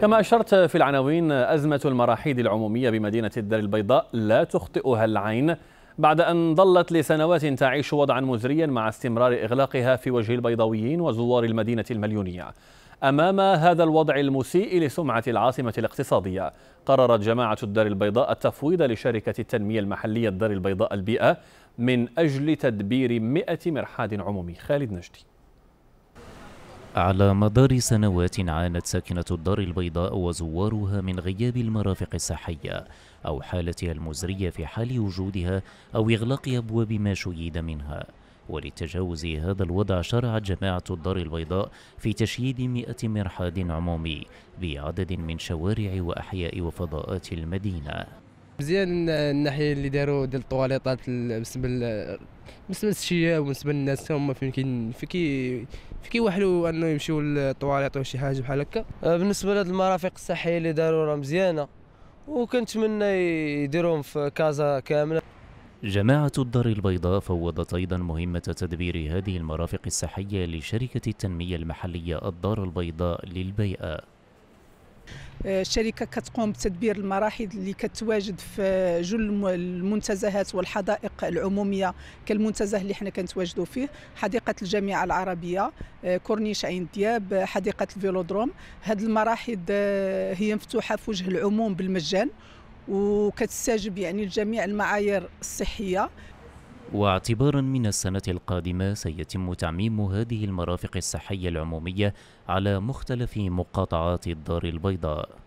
كما أشرت في العناوين أزمة المراحيض العمومية بمدينة الدار البيضاء لا تخطئها العين بعد أن ظلت لسنوات تعيش وضعا مزريا مع استمرار إغلاقها في وجه البيضاويين وزوار المدينة المليونية أمام هذا الوضع المسيء لسمعة العاصمة الاقتصادية قررت جماعة الدار البيضاء التفويض لشركة التنمية المحلية الدار البيضاء البيئة من أجل تدبير 100 مرحاض عمومي خالد نجدي على مدار سنوات عانت ساكنة الدار البيضاء وزوارها من غياب المرافق الصحية أو حالتها المزرية في حال وجودها أو إغلاق أبواب ما شيد منها ولتجاوز هذا الوضع شرعت جماعة الدار البيضاء في تشييد 100 مرحاض عمومي بعدد من شوارع وأحياء وفضاءات المدينة مزيان الناحيه اللي داروا ديال الطواليطات بالنسبه بالنسبه للشياب وبالنسبه للناس هما فين كي كي كيوحلوا انه يمشيو للطواليط ولا شي حاجه بحال هكا آه، بالنسبه لهاد المرافق الصحيه اللي داروا راه مزيانه وكنتمنى يديروهم في كازا كامله جماعة الدار البيضاء فوضت أيضا مهمة تدبير هذه المرافق الصحية لشركة التنمية المحلية الدار البيضاء للبيئة الشركه آه، كتقوم بتدبير المراحل اللي كتواجد في جل المنتزهات والحدائق العموميه كالمنتزه اللي حنا كنتواجدوا فيه حديقه الجامعه العربيه آه، كورنيش عين دياب آه، حديقه الفيلودروم هاد المراحل هي مفتوحه في وجه العموم بالمجان وكتستجب يعني لجميع المعايير الصحيه واعتبارا من السنة القادمة سيتم تعميم هذه المرافق الصحية العمومية على مختلف مقاطعات الدار البيضاء